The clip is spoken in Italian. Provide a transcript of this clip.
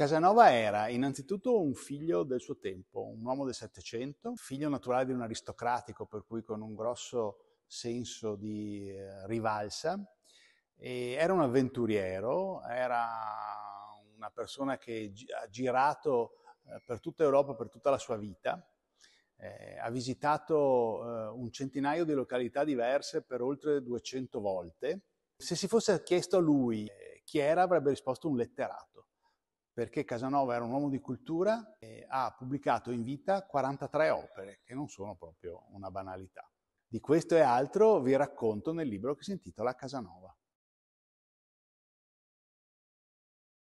Casanova era innanzitutto un figlio del suo tempo, un uomo del Settecento, figlio naturale di un aristocratico, per cui con un grosso senso di eh, rivalsa. E era un avventuriero, era una persona che ha girato eh, per tutta Europa per tutta la sua vita. Eh, ha visitato eh, un centinaio di località diverse per oltre 200 volte. Se si fosse chiesto a lui chi era, avrebbe risposto un letterato perché Casanova era un uomo di cultura e ha pubblicato in vita 43 opere, che non sono proprio una banalità. Di questo e altro vi racconto nel libro che si intitola Casanova.